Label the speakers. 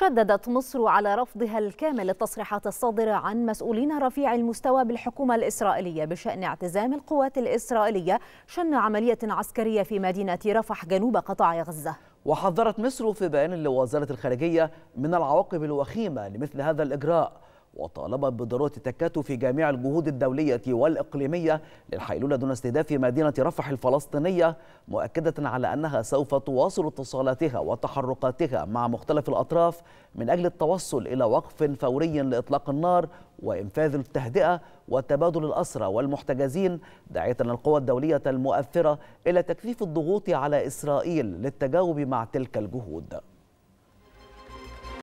Speaker 1: شددت مصر على رفضها الكامل التصريحات الصادرة عن مسؤولين رفيع المستوى بالحكومة الإسرائيلية بشأن اعتزام القوات الإسرائيلية شن عملية عسكرية في مدينة رفح جنوب قطاع غزة
Speaker 2: وحذرت مصر في بيان لوزارة الخارجية من العواقب الوخيمة لمثل هذا الإجراء وطالبت بضرورة تكاتف جميع الجهود الدولية والإقليمية للحيلولة دون استهداف مدينة رفح الفلسطينية مؤكدة على أنها سوف تواصل اتصالاتها وتحركاتها مع مختلف الأطراف من أجل التوصل إلى وقف فوري لإطلاق النار وإنفاذ التهدئة وتبادل الأسرى والمحتجزين داعية القوى الدولية المؤثرة إلى تكثيف الضغوط على إسرائيل للتجاوب مع تلك الجهود